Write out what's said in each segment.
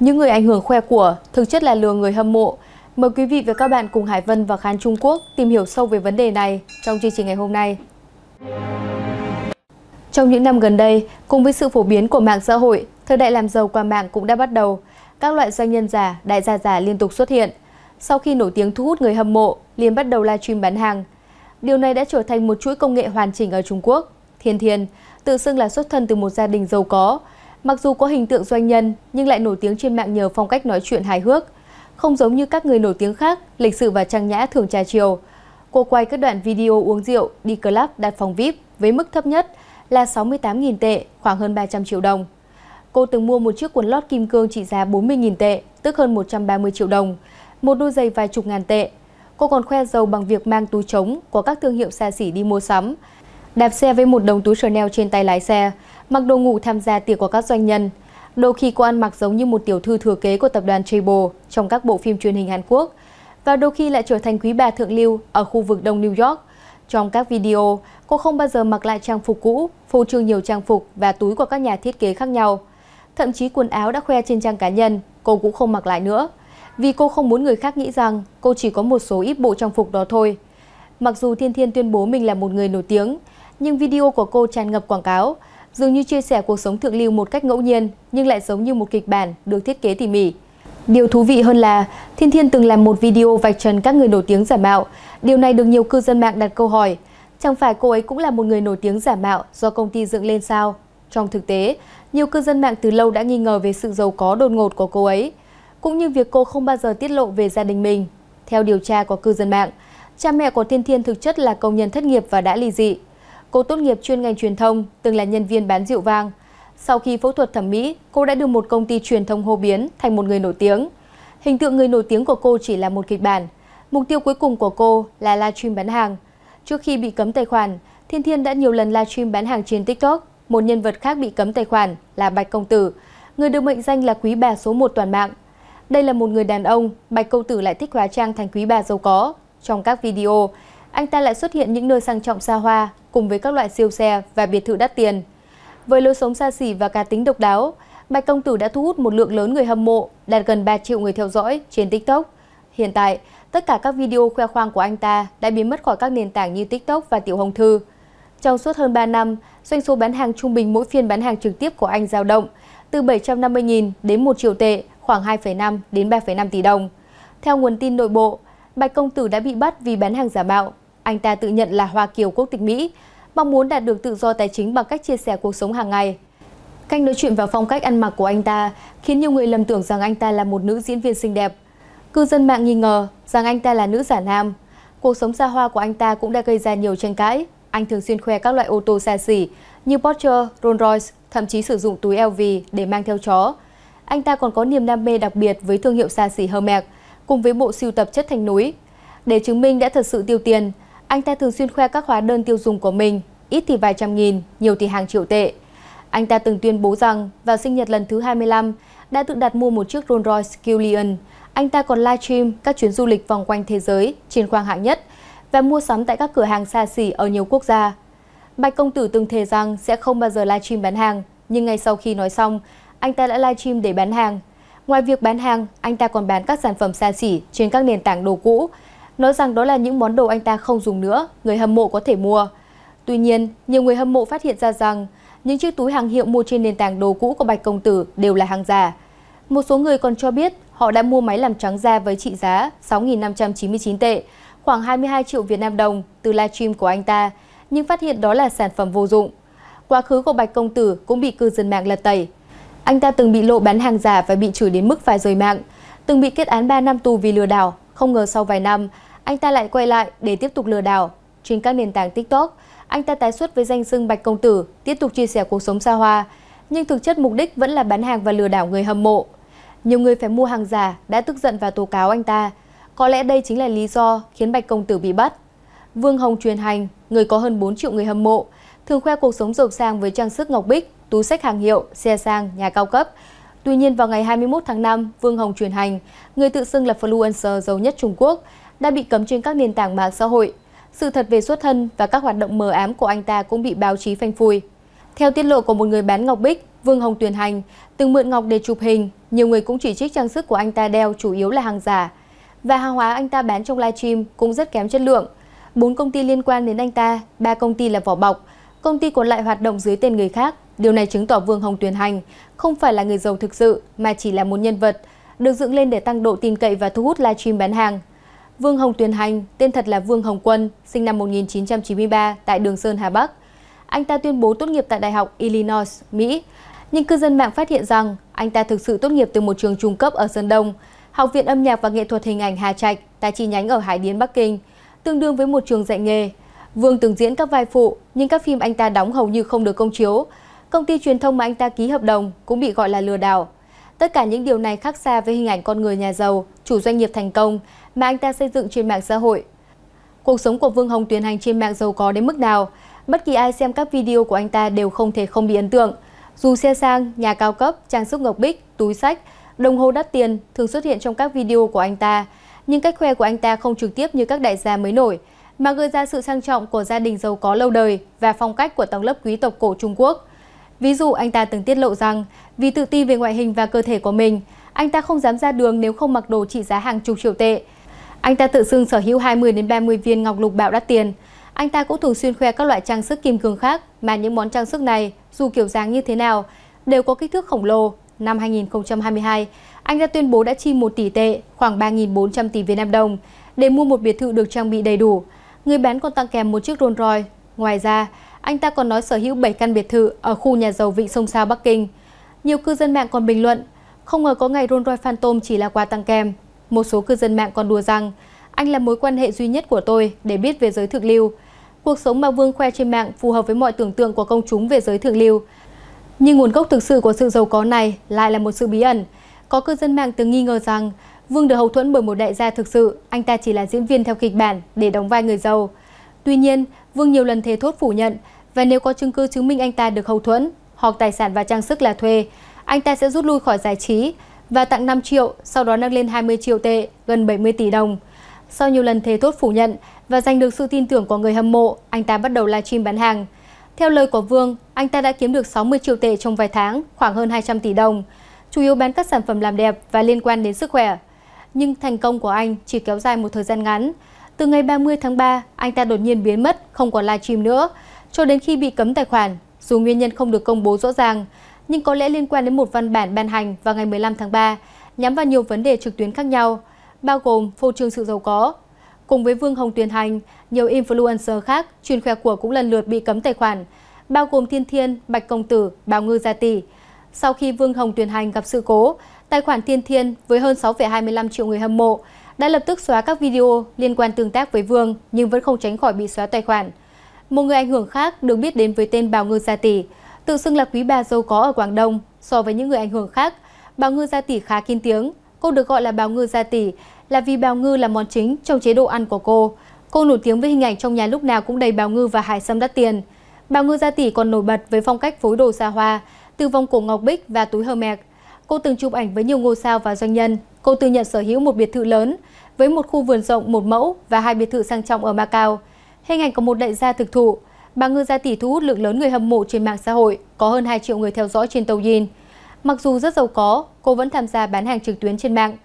Những người ảnh hưởng khoe của thực chất là lừa người hâm mộ. Mời quý vị và các bạn cùng Hải Vân và Khán Trung Quốc tìm hiểu sâu về vấn đề này trong chương trình ngày hôm nay. Trong những năm gần đây, cùng với sự phổ biến của mạng xã hội, thời đại làm giàu qua mạng cũng đã bắt đầu. Các loại doanh nhân giả, đại gia giả liên tục xuất hiện. Sau khi nổi tiếng thu hút người hâm mộ, liền bắt đầu livestream bán hàng. Điều này đã trở thành một chuỗi công nghệ hoàn chỉnh ở Trung Quốc. Thiên Thiên, tự xưng là xuất thân từ một gia đình giàu có, Mặc dù có hình tượng doanh nhân nhưng lại nổi tiếng trên mạng nhờ phong cách nói chuyện hài hước. Không giống như các người nổi tiếng khác, lịch sự và trang nhã thường trà chiều. Cô quay các đoạn video uống rượu, đi club, đặt phòng VIP với mức thấp nhất là 68.000 tệ, khoảng hơn 300 triệu đồng. Cô từng mua một chiếc quần lót kim cương trị giá 40.000 tệ, tức hơn 130 triệu đồng, một đôi giày vài chục ngàn tệ. Cô còn khoe giàu bằng việc mang túi trống của các thương hiệu xa xỉ đi mua sắm, đạp xe với một đồng túi Chanel trên tay lái xe, mặc đồ ngủ tham gia tiệc của các doanh nhân. Đôi khi cô ăn mặc giống như một tiểu thư thừa kế của tập đoàn Chaebol trong các bộ phim truyền hình Hàn Quốc và đôi khi lại trở thành quý bà thượng lưu ở khu vực đông New York. Trong các video, cô không bao giờ mặc lại trang phục cũ, phô trương nhiều trang phục và túi của các nhà thiết kế khác nhau. Thậm chí quần áo đã khoe trên trang cá nhân, cô cũng không mặc lại nữa. Vì cô không muốn người khác nghĩ rằng cô chỉ có một số ít bộ trang phục đó thôi. Mặc dù Thiên Thiên tuyên bố mình là một người nổi tiếng, nhưng video của cô tràn ngập quảng cáo, dường như chia sẻ cuộc sống thượng lưu một cách ngẫu nhiên nhưng lại giống như một kịch bản được thiết kế tỉ mỉ. Điều thú vị hơn là Thiên Thiên từng làm một video vạch trần các người nổi tiếng giả mạo. Điều này được nhiều cư dân mạng đặt câu hỏi, chẳng phải cô ấy cũng là một người nổi tiếng giả mạo do công ty dựng lên sao? Trong thực tế, nhiều cư dân mạng từ lâu đã nghi ngờ về sự giàu có đột ngột của cô ấy, cũng như việc cô không bao giờ tiết lộ về gia đình mình. Theo điều tra của cư dân mạng, cha mẹ của Thiên Thiên thực chất là công nhân thất nghiệp và đã ly dị. Cô tốt nghiệp chuyên ngành truyền thông, từng là nhân viên bán rượu vang. Sau khi phẫu thuật thẩm mỹ, cô đã được một công ty truyền thông hô biến thành một người nổi tiếng. Hình tượng người nổi tiếng của cô chỉ là một kịch bản. Mục tiêu cuối cùng của cô là livestream bán hàng. Trước khi bị cấm tài khoản, Thiên Thiên đã nhiều lần livestream bán hàng trên TikTok. Một nhân vật khác bị cấm tài khoản là Bạch Công Tử, người được mệnh danh là quý bà số 1 toàn mạng. Đây là một người đàn ông, Bạch Công Tử lại thích hóa trang thành quý bà giàu có. Trong các video, anh ta lại xuất hiện những nơi sang trọng xa hoa cùng với các loại siêu xe và biệt thự đắt tiền. Với lối sống xa xỉ và cá tính độc đáo, Bạch Công Tử đã thu hút một lượng lớn người hâm mộ, đạt gần 3 triệu người theo dõi trên TikTok. Hiện tại, tất cả các video khoe khoang của anh ta đã biến mất khỏi các nền tảng như TikTok và Tiểu Hồng Thư. Trong suốt hơn 3 năm, doanh số bán hàng trung bình mỗi phiên bán hàng trực tiếp của anh dao động từ 750.000 đến 1 triệu tệ, khoảng 2,5 đến 3,5 tỷ đồng. Theo nguồn tin nội bộ, Bạch Công Tử đã bị bắt vì bán hàng giả mạo anh ta tự nhận là Hoa Kiều quốc tịch Mỹ, mong muốn đạt được tự do tài chính bằng cách chia sẻ cuộc sống hàng ngày. Cách nói chuyện và phong cách ăn mặc của anh ta khiến nhiều người lầm tưởng rằng anh ta là một nữ diễn viên xinh đẹp. Cư dân mạng nghi ngờ rằng anh ta là nữ giả nam. Cuộc sống xa hoa của anh ta cũng đã gây ra nhiều tranh cãi. Anh thường xuyên khoe các loại ô tô xa xỉ như Porsche, Rolls-Royce, thậm chí sử dụng túi LV để mang theo chó. Anh ta còn có niềm đam mê đặc biệt với thương hiệu xa xỉ Hermès cùng với bộ sưu tập chất thành núi. Để chứng minh đã thật sự tiêu tiền, anh ta thường xuyên khoe các hóa đơn tiêu dùng của mình, ít thì vài trăm nghìn, nhiều thì hàng triệu tệ. Anh ta từng tuyên bố rằng vào sinh nhật lần thứ 25 đã tự đặt mua một chiếc Rolls Royce Cullinan. Anh ta còn livestream các chuyến du lịch vòng quanh thế giới trên khoang hạng nhất và mua sắm tại các cửa hàng xa xỉ ở nhiều quốc gia. Bạch Công Tử từng thề rằng sẽ không bao giờ livestream bán hàng, nhưng ngay sau khi nói xong, anh ta đã livestream để bán hàng. Ngoài việc bán hàng, anh ta còn bán các sản phẩm xa xỉ trên các nền tảng đồ cũ nói rằng đó là những món đồ anh ta không dùng nữa, người hâm mộ có thể mua. Tuy nhiên, nhiều người hâm mộ phát hiện ra rằng những chiếc túi hàng hiệu mua trên nền tảng đồ cũ của Bạch Công Tử đều là hàng giả. Một số người còn cho biết họ đã mua máy làm trắng da với trị giá 6.599 tệ, khoảng 22 triệu Việt Nam đồng từ livestream của anh ta, nhưng phát hiện đó là sản phẩm vô dụng. Quá khứ của Bạch Công Tử cũng bị cư dân mạng lật tẩy. Anh ta từng bị lộ bán hàng giả và bị chửi đến mức phải rời mạng, từng bị kết án 3 năm tù vì lừa đảo, không ngờ sau vài năm, anh ta lại quay lại để tiếp tục lừa đảo. Trên các nền tảng TikTok, anh ta tái xuất với danh xưng Bạch Công Tử, tiếp tục chia sẻ cuộc sống xa hoa. Nhưng thực chất mục đích vẫn là bán hàng và lừa đảo người hâm mộ. Nhiều người phải mua hàng giả đã tức giận và tố cáo anh ta. Có lẽ đây chính là lý do khiến Bạch Công Tử bị bắt. Vương Hồng truyền hành, người có hơn 4 triệu người hâm mộ, thường khoe cuộc sống giàu sang với trang sức ngọc bích, túi sách hàng hiệu, xe sang, nhà cao cấp. Tuy nhiên vào ngày 21 tháng 5, Vương Hồng truyền hành, người tự xưng là influencer giàu nhất Trung Quốc, đã bị cấm trên các nền tảng mạng xã hội. Sự thật về xuất thân và các hoạt động mờ ám của anh ta cũng bị báo chí phanh phui. Theo tiết lộ của một người bán ngọc bích, Vương Hồng Tuyền Hành từng mượn ngọc để chụp hình, nhiều người cũng chỉ trích trang sức của anh ta đeo chủ yếu là hàng giả. Và hàng hóa anh ta bán trong livestream cũng rất kém chất lượng. Bốn công ty liên quan đến anh ta, ba công ty là vỏ bọc, công ty còn lại hoạt động dưới tên người khác. Điều này chứng tỏ Vương Hồng Tuyền Hành không phải là người giàu thực sự mà chỉ là một nhân vật, được dựng lên để tăng độ tin cậy và thu hút livestream bán hàng. Vương Hồng Tuyền Hành, tên thật là Vương Hồng Quân, sinh năm 1993 tại Đường Sơn, Hà Bắc. Anh ta tuyên bố tốt nghiệp tại Đại học Illinois, Mỹ, nhưng cư dân mạng phát hiện rằng anh ta thực sự tốt nghiệp từ một trường trung cấp ở Sơn Đông, Học viện Âm nhạc và Nghệ thuật Hình ảnh Hà Trạch tại chi nhánh ở Hải Điến, Bắc Kinh, tương đương với một trường dạy nghề. Vương từng diễn các vai phụ, nhưng các phim anh ta đóng hầu như không được công chiếu. Công ty truyền thông mà anh ta ký hợp đồng cũng bị gọi là lừa đảo. Tất cả những điều này khác xa với hình ảnh con người nhà giàu, chủ doanh nghiệp thành công mà anh ta xây dựng trên mạng xã hội. Cuộc sống của Vương Hồng Tuyến hành trên mạng giàu có đến mức nào, bất kỳ ai xem các video của anh ta đều không thể không bị ấn tượng. Dù xe sang, nhà cao cấp, trang sức ngọc bích, túi sách, đồng hồ đắt tiền thường xuất hiện trong các video của anh ta, nhưng cách khoe của anh ta không trực tiếp như các đại gia mới nổi, mà gợi ra sự sang trọng của gia đình giàu có lâu đời và phong cách của tầng lớp quý tộc cổ Trung Quốc. Ví dụ, anh ta từng tiết lộ rằng, vì tự ti về ngoại hình và cơ thể của mình, anh ta không dám ra đường nếu không mặc đồ trị giá hàng chục triệu tệ, anh ta tự xưng sở hữu 20 đến 30 viên ngọc lục bạo đắt tiền. Anh ta cũng thường xuyên khoe các loại trang sức kim cương khác mà những món trang sức này, dù kiểu dáng như thế nào, đều có kích thước khổng lồ. Năm 2022, anh ta tuyên bố đã chi 1 tỷ tệ, khoảng 3.400 tỷ Việt Nam đồng, để mua một biệt thự được trang bị đầy đủ. Người bán còn tặng kèm một chiếc Rolls Royce. Ngoài ra, anh ta còn nói sở hữu 7 căn biệt thự ở khu nhà giàu Vịnh Sông Sao Bắc Kinh. Nhiều cư dân mạng còn bình luận, không ngờ có ngày Rolls Royce Phantom chỉ là quà tặng kèm, một số cư dân mạng còn đùa rằng, anh là mối quan hệ duy nhất của tôi để biết về giới thượng lưu. Cuộc sống mà Vương khoe trên mạng phù hợp với mọi tưởng tượng của công chúng về giới thượng lưu. Nhưng nguồn gốc thực sự của sự giàu có này lại là một sự bí ẩn. Có cư dân mạng từng nghi ngờ rằng Vương được hậu thuẫn bởi một đại gia thực sự, anh ta chỉ là diễn viên theo kịch bản để đóng vai người giàu. Tuy nhiên, Vương nhiều lần thề thốt phủ nhận và nếu có chứng cứ chứng minh anh ta được hậu thuẫn hoặc tài sản và trang sức là thuê, anh ta sẽ rút lui khỏi giải trí và tặng 5 triệu, sau đó nâng lên 20 triệu tệ, gần 70 tỷ đồng. Sau nhiều lần thề thốt phủ nhận và giành được sự tin tưởng của người hâm mộ, anh ta bắt đầu livestream bán hàng. Theo lời của Vương, anh ta đã kiếm được 60 triệu tệ trong vài tháng, khoảng hơn 200 tỷ đồng, chủ yếu bán các sản phẩm làm đẹp và liên quan đến sức khỏe. Nhưng thành công của anh chỉ kéo dài một thời gian ngắn. Từ ngày 30 tháng 3, anh ta đột nhiên biến mất, không còn livestream nữa, cho đến khi bị cấm tài khoản. Dù nguyên nhân không được công bố rõ ràng, nhưng có lẽ liên quan đến một văn bản ban hành vào ngày 15 tháng 3, nhắm vào nhiều vấn đề trực tuyến khác nhau, bao gồm phô trương sự giàu có. Cùng với Vương Hồng Tuyền Hành, nhiều influencer khác truyền khoe của cũng lần lượt bị cấm tài khoản, bao gồm Thiên Thiên, Bạch Công Tử, Bào Ngư Gia Tỷ. Sau khi Vương Hồng Tuyền Hành gặp sự cố, tài khoản Thiên Thiên với hơn 6,25 triệu người hâm mộ đã lập tức xóa các video liên quan tương tác với Vương nhưng vẫn không tránh khỏi bị xóa tài khoản. Một người ảnh hưởng khác được biết đến với tên Bào Ngư Gia Tỷ Tự xưng là quý bà giàu có ở Quảng Đông so với những người ảnh hưởng khác, bào Ngư Gia Tỷ khá kín tiếng. Cô được gọi là bào Ngư Gia Tỷ là vì bào ngư là món chính trong chế độ ăn của cô. Cô nổi tiếng với hình ảnh trong nhà lúc nào cũng đầy bào ngư và hải sâm đắt tiền. Bào ngư gia tỷ còn nổi bật với phong cách phối đồ xa hoa, từ vòng cổ ngọc bích và túi Hermes. Cô từng chụp ảnh với nhiều ngôi sao và doanh nhân. Cô tự nhận sở hữu một biệt thự lớn với một khu vườn rộng một mẫu và hai biệt thự sang trọng ở Macau. Hình ảnh của một đại gia thực thụ, Bà Ngư Gia Tỷ thu hút lượng lớn người hâm mộ trên mạng xã hội, có hơn 2 triệu người theo dõi trên tàu Yin. Mặc dù rất giàu có, cô vẫn tham gia bán hàng trực tuyến trên mạng,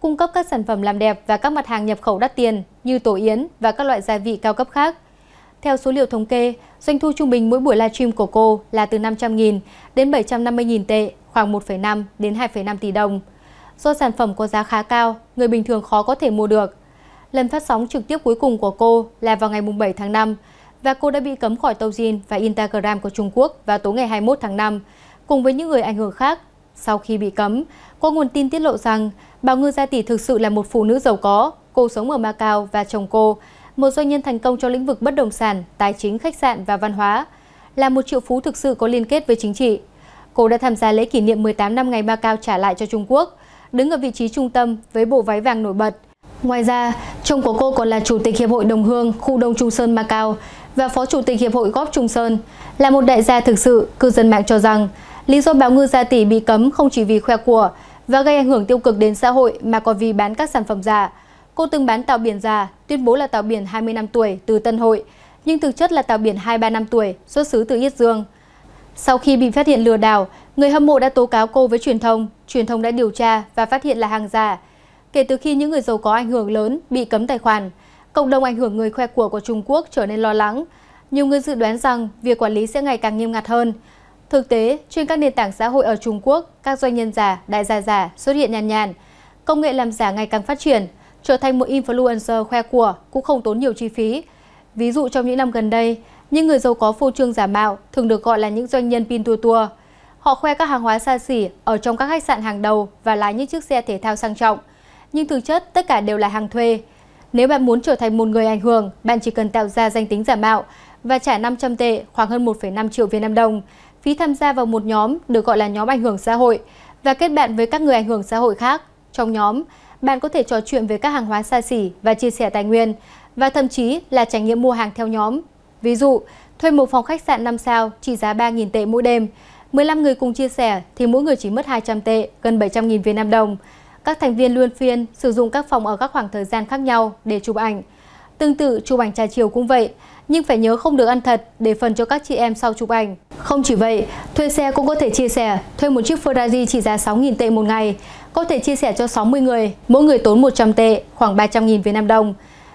cung cấp các sản phẩm làm đẹp và các mặt hàng nhập khẩu đắt tiền như tổ yến và các loại gia vị cao cấp khác. Theo số liệu thống kê, doanh thu trung bình mỗi buổi livestream của cô là từ 500.000 đến 750.000 tệ, khoảng 1,5 đến 2,5 tỷ đồng. Do sản phẩm có giá khá cao, người bình thường khó có thể mua được. Lần phát sóng trực tiếp cuối cùng của cô là vào ngày 7 tháng 5, và cô đã bị cấm khỏi Douyin và Instagram của Trung Quốc vào tối ngày 21 tháng 5, cùng với những người ảnh hưởng khác. Sau khi bị cấm, có nguồn tin tiết lộ rằng bà Ngư Gia Tỷ thực sự là một phụ nữ giàu có, cô sống ở Macau và chồng cô, một doanh nhân thành công trong lĩnh vực bất động sản, tài chính, khách sạn và văn hóa, là một triệu phú thực sự có liên kết với chính trị. Cô đã tham gia lễ kỷ niệm 18 năm ngày Macau trả lại cho Trung Quốc, đứng ở vị trí trung tâm với bộ váy vàng nổi bật. Ngoài ra, chồng của cô còn là chủ tịch Hiệp hội Đồng Hương, khu Đông Trung Sơn Macau, và Phó Chủ tịch Hiệp hội Góp Trung Sơn là một đại gia thực sự, cư dân mạng cho rằng lý do báo ngư gia tỷ bị cấm không chỉ vì khoe của và gây ảnh hưởng tiêu cực đến xã hội mà còn vì bán các sản phẩm giả. Cô từng bán tàu biển giả, tuyên bố là tàu biển 20 năm tuổi từ Tân Hội, nhưng thực chất là tàu biển 23 năm tuổi, xuất xứ từ Yết Dương. Sau khi bị phát hiện lừa đảo, người hâm mộ đã tố cáo cô với truyền thông, truyền thông đã điều tra và phát hiện là hàng giả. Kể từ khi những người giàu có ảnh hưởng lớn bị cấm tài khoản, Cộng đồng ảnh hưởng người khoe của của Trung Quốc trở nên lo lắng. Nhiều người dự đoán rằng việc quản lý sẽ ngày càng nghiêm ngặt hơn. Thực tế, trên các nền tảng xã hội ở Trung Quốc, các doanh nhân giả, đại gia giả xuất hiện nhàn nhàn. Công nghệ làm giả ngày càng phát triển, trở thành một influencer khoe của cũng không tốn nhiều chi phí. Ví dụ trong những năm gần đây, những người giàu có phô trương giả mạo thường được gọi là những doanh nhân pin tua tua. Họ khoe các hàng hóa xa xỉ ở trong các khách sạn hàng đầu và lái những chiếc xe thể thao sang trọng. Nhưng thực chất tất cả đều là hàng thuê, nếu bạn muốn trở thành một người ảnh hưởng, bạn chỉ cần tạo ra danh tính giả mạo và trả 500 tệ, khoảng hơn 1,5 triệu Việt Nam đồng. Phí tham gia vào một nhóm được gọi là nhóm ảnh hưởng xã hội và kết bạn với các người ảnh hưởng xã hội khác. Trong nhóm, bạn có thể trò chuyện về các hàng hóa xa xỉ và chia sẻ tài nguyên và thậm chí là trải nghiệm mua hàng theo nhóm. Ví dụ, thuê một phòng khách sạn 5 sao trị giá 3.000 tệ mỗi đêm, 15 người cùng chia sẻ thì mỗi người chỉ mất 200 tệ, gần 700.000 Việt Nam đồng. Các thành viên luân phiên sử dụng các phòng ở các khoảng thời gian khác nhau để chụp ảnh. Tương tự chụp ảnh trà chiều cũng vậy, nhưng phải nhớ không được ăn thật để phần cho các chị em sau chụp ảnh. Không chỉ vậy, thuê xe cũng có thể chia sẻ, thuê một chiếc Ferrari trị giá 6.000 tệ một ngày, có thể chia sẻ cho 60 người, mỗi người tốn 100 tệ, khoảng 300.000 Việt Nam đồng.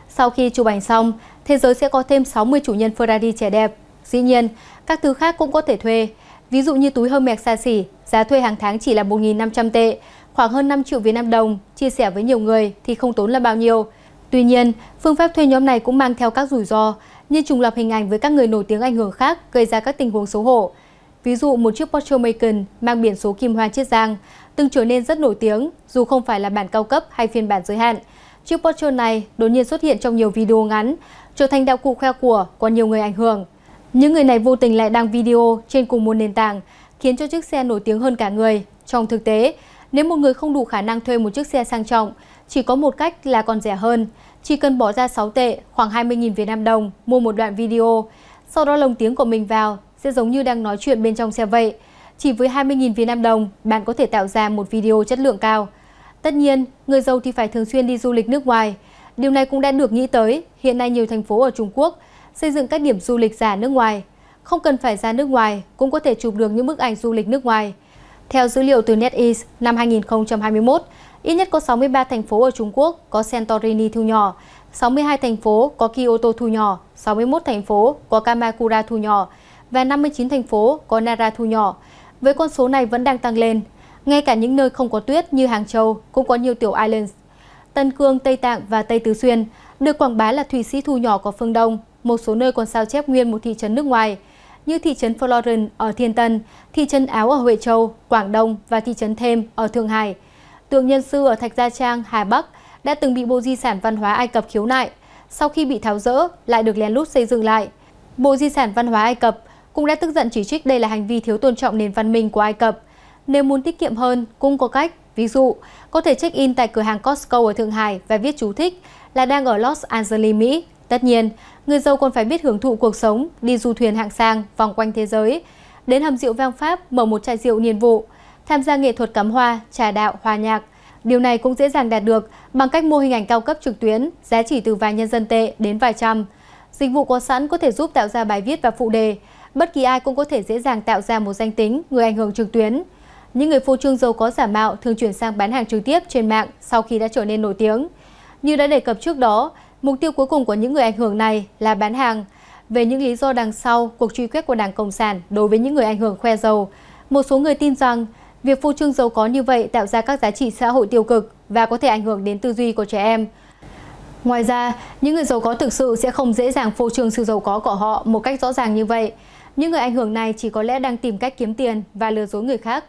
Sau khi chụp ảnh xong, thế giới sẽ có thêm 60 chủ nhân Ferrari trẻ đẹp. Dĩ nhiên, các thứ khác cũng có thể thuê. Ví dụ như túi Hermes xa xỉ, giá thuê hàng tháng chỉ là 1.500 tệ, khoảng hơn 5 triệu Việt Nam đồng, chia sẻ với nhiều người thì không tốn là bao nhiêu. Tuy nhiên, phương pháp thuê nhóm này cũng mang theo các rủi ro, như trùng lập hình ảnh với các người nổi tiếng ảnh hưởng khác gây ra các tình huống xấu hổ. Ví dụ một chiếc Porsche Macan mang biển số Kim Hoa Chiết Giang từng trở nên rất nổi tiếng dù không phải là bản cao cấp hay phiên bản giới hạn. Chiếc Porsche này đột nhiên xuất hiện trong nhiều video ngắn, trở thành đạo cụ khoe của của nhiều người ảnh hưởng. Những người này vô tình lại đăng video trên cùng một nền tảng, khiến cho chiếc xe nổi tiếng hơn cả người. Trong thực tế, nếu một người không đủ khả năng thuê một chiếc xe sang trọng, chỉ có một cách là còn rẻ hơn. Chỉ cần bỏ ra 6 tệ, khoảng 20.000 Việt Nam đồng, mua một đoạn video, sau đó lồng tiếng của mình vào, sẽ giống như đang nói chuyện bên trong xe vậy. Chỉ với 20.000 Việt Nam đồng, bạn có thể tạo ra một video chất lượng cao. Tất nhiên, người giàu thì phải thường xuyên đi du lịch nước ngoài. Điều này cũng đã được nghĩ tới, hiện nay nhiều thành phố ở Trung Quốc xây dựng các điểm du lịch giả nước ngoài. Không cần phải ra nước ngoài, cũng có thể chụp được những bức ảnh du lịch nước ngoài. Theo dữ liệu từ NetEase năm 2021, ít nhất có 63 thành phố ở Trung Quốc có Santorini thu nhỏ, 62 thành phố có Kyoto thu nhỏ, 61 thành phố có Kamakura thu nhỏ và 59 thành phố có Nara thu nhỏ. Với con số này vẫn đang tăng lên. Ngay cả những nơi không có tuyết như Hàng Châu cũng có nhiều tiểu islands. Tân Cương, Tây Tạng và Tây Tứ Xuyên được quảng bá là Thụy Sĩ thu nhỏ của phương Đông, một số nơi còn sao chép nguyên một thị trấn nước ngoài – như thị trấn Florence ở Thiên Tân, thị trấn Áo ở Huệ Châu, Quảng Đông và thị trấn Thêm ở Thượng Hải. Tượng nhân sư ở Thạch Gia Trang, Hà Bắc đã từng bị Bộ Di sản Văn hóa Ai Cập khiếu nại, sau khi bị tháo rỡ lại được lén lút xây dựng lại. Bộ Di sản Văn hóa Ai Cập cũng đã tức giận chỉ trích đây là hành vi thiếu tôn trọng nền văn minh của Ai Cập. Nếu muốn tiết kiệm hơn cũng có cách, ví dụ có thể check-in tại cửa hàng Costco ở Thượng Hải và viết chú thích là đang ở Los Angeles, Mỹ Tất nhiên, người giàu còn phải biết hưởng thụ cuộc sống, đi du thuyền hạng sang, vòng quanh thế giới, đến hầm rượu vang Pháp mở một trại rượu niên vụ, tham gia nghệ thuật cắm hoa, trà đạo, hòa nhạc. Điều này cũng dễ dàng đạt được bằng cách mua hình ảnh cao cấp trực tuyến, giá chỉ từ vài nhân dân tệ đến vài trăm. Dịch vụ có sẵn có thể giúp tạo ra bài viết và phụ đề. Bất kỳ ai cũng có thể dễ dàng tạo ra một danh tính người ảnh hưởng trực tuyến. Những người phô trương giàu có giả mạo thường chuyển sang bán hàng trực tiếp trên mạng sau khi đã trở nên nổi tiếng. Như đã đề cập trước đó, Mục tiêu cuối cùng của những người ảnh hưởng này là bán hàng. Về những lý do đằng sau cuộc truy quét của Đảng Cộng sản đối với những người ảnh hưởng khoe dầu, một số người tin rằng việc phô trương giàu có như vậy tạo ra các giá trị xã hội tiêu cực và có thể ảnh hưởng đến tư duy của trẻ em. Ngoài ra, những người giàu có thực sự sẽ không dễ dàng phô trương sự giàu có của họ một cách rõ ràng như vậy. Những người ảnh hưởng này chỉ có lẽ đang tìm cách kiếm tiền và lừa dối người khác.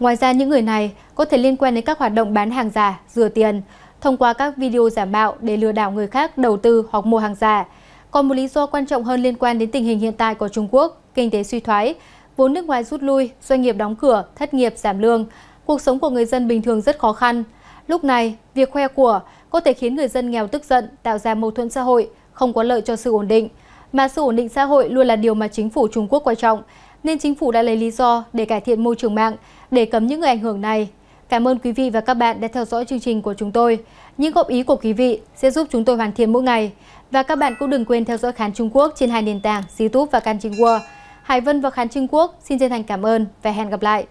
Ngoài ra, những người này có thể liên quan đến các hoạt động bán hàng giả, rửa tiền, thông qua các video giả mạo để lừa đảo người khác đầu tư hoặc mua hàng giả. Còn một lý do quan trọng hơn liên quan đến tình hình hiện tại của Trung Quốc, kinh tế suy thoái, vốn nước ngoài rút lui, doanh nghiệp đóng cửa, thất nghiệp giảm lương, cuộc sống của người dân bình thường rất khó khăn. Lúc này, việc khoe của có thể khiến người dân nghèo tức giận, tạo ra mâu thuẫn xã hội, không có lợi cho sự ổn định. Mà sự ổn định xã hội luôn là điều mà chính phủ Trung Quốc quan trọng, nên chính phủ đã lấy lý do để cải thiện môi trường mạng, để cấm những người ảnh hưởng này Cảm ơn quý vị và các bạn đã theo dõi chương trình của chúng tôi. Những góp ý của quý vị sẽ giúp chúng tôi hoàn thiện mỗi ngày. Và các bạn cũng đừng quên theo dõi Khán Trung Quốc trên hai nền tảng YouTube và Can Trinh World. Hải Vân và Khán Trung Quốc xin chân thành cảm ơn và hẹn gặp lại.